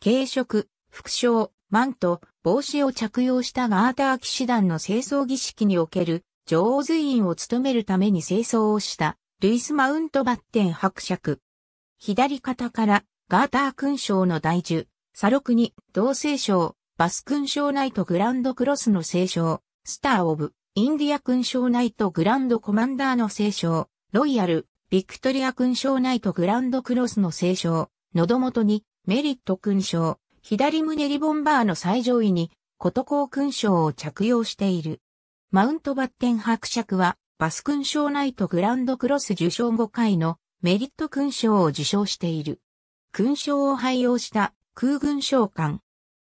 軽食、副賞、マント、帽子を着用したガーター騎士団の清掃儀式における女王随員を務めるために清掃をしたルイス・マウントバッテン伯爵。左肩からガーター勲章の大樹、サロクに同聖章、バス勲章ナイトグランドクロスの聖章、スター・オブ、インディア勲章ナイトグランドコマンダーの聖章、ロイヤル、ビクトリア勲章ナイトグランドクロスの聖章、喉元にメリット勲章、左胸リボンバーの最上位に、ことこう勲章を着用している。マウントバッテン伯爵は、バス勲章ナイトグランドクロス受賞5回のメリット勲章を受賞している。勲章を廃用した空軍将官。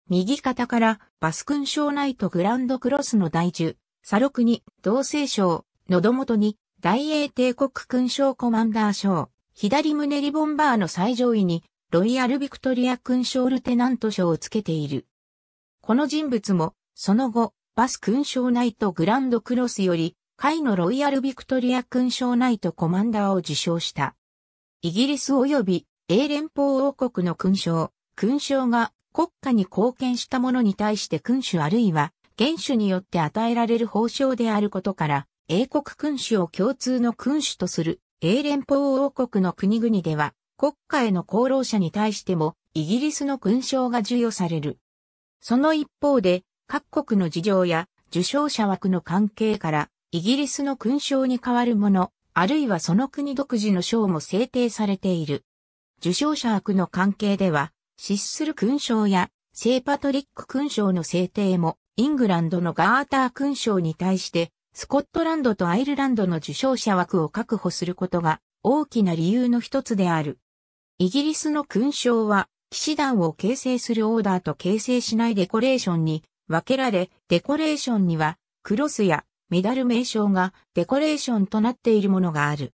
右肩からバス勲章ナイトグランドクロスの大樹、ロクに同性章、喉元に大英帝国勲章コマンダー章、左胸リボンバーの最上位にロイヤル・ビクトリア勲章ルテナント賞をつけている。この人物も、その後、バス勲章ナイトグランドクロスより、会のロイヤル・ビクトリア勲章ナイトコマンダーを受賞した。イギリス及び英連邦王国の勲章、勲章が国家に貢献した者に対して君主あるいは元首によって与えられる報章であることから、英国君主を共通の君主とする英連邦王国の国々では、国家への功労者に対しても、イギリスの勲章が授与される。その一方で、各国の事情や受賞者枠の関係から、イギリスの勲章に代わるもの、あるいはその国独自の賞も制定されている。受賞者枠の関係では、失する勲章や、聖パトリック勲章の制定も、イングランドのガーター勲章に対して、スコットランドとアイルランドの受賞者枠を確保することが、大きな理由の一つである。イギリスの勲章は、騎士団を形成するオーダーと形成しないデコレーションに分けられ、デコレーションには、クロスやメダル名称がデコレーションとなっているものがある。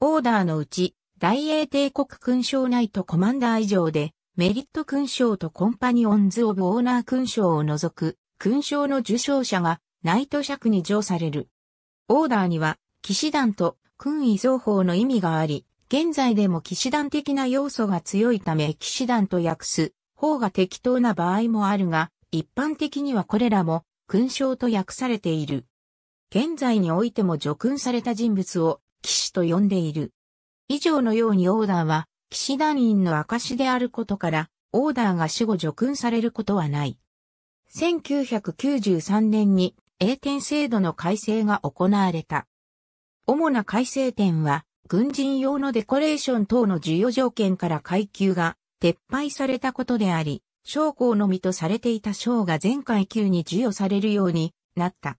オーダーのうち、大英帝国勲章ナイトコマンダー以上で、メリット勲章とコンパニオンズ・オブ・オーナー勲章を除く、勲章の受章者がナイト尺に上される。オーダーには、騎士団と君位双方の意味があり、現在でも騎士団的な要素が強いため騎士団と訳す方が適当な場合もあるが、一般的にはこれらも勲章と訳されている。現在においても除勲された人物を騎士と呼んでいる。以上のようにオーダーは騎士団員の証であることから、オーダーが死後除勲されることはない。1993年に英典制度の改正が行われた。主な改正点は、軍人用のデコレーション等の授与条件から階級が撤廃されたことであり、将校のみとされていた将が全階級に授与されるようになった。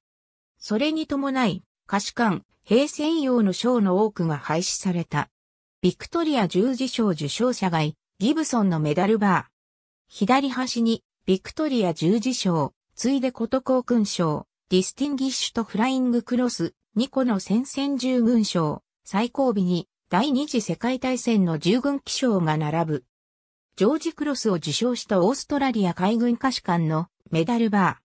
それに伴い、可視官、兵専用の賞の多くが廃止された。ビクトリア十字賞受賞者外、ギブソンのメダルバー。左端に、ビクトリア十字賞、ついでこと公勲章、ディスティンギッシュとフライングクロス、2個の戦線従軍賞、最後尾に第二次世界大戦の従軍記章が並ぶ。ジョージ・クロスを受賞したオーストラリア海軍歌手官のメダルバー。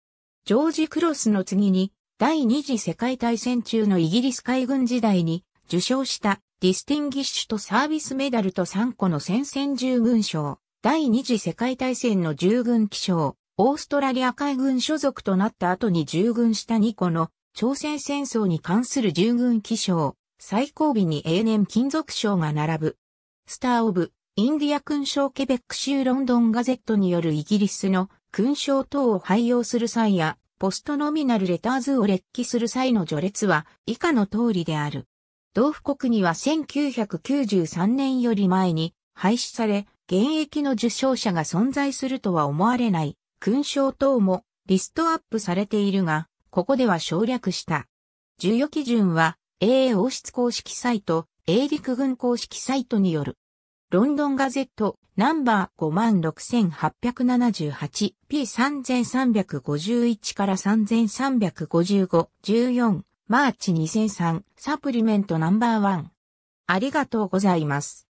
ジョージ・クロスの次に第二次世界大戦中のイギリス海軍時代に受賞したディスティンギッシュとサービスメダルと3個の戦線従軍賞、第二次世界大戦の従軍記章、オーストラリア海軍所属となった後に従軍した2個の朝鮮戦争に関する従軍記章、最後尾に永年金属賞が並ぶ。スター・オブ・インディア勲章ケベック州ロンドンガゼットによるイギリスの勲章等を廃用する際や、ポストノミナルレターズを列記する際の序列は以下の通りである。同布国には1993年より前に廃止され、現役の受賞者が存在するとは思われない勲章等もリストアップされているが、ここでは省略した。授与基準は AA 王室公式サイト、英陸軍公式サイトによる。ロンドンガゼット、ナンバー 56878P3351 から3355、14、マーチ2003、サプリメントナンバーワン。ありがとうございます。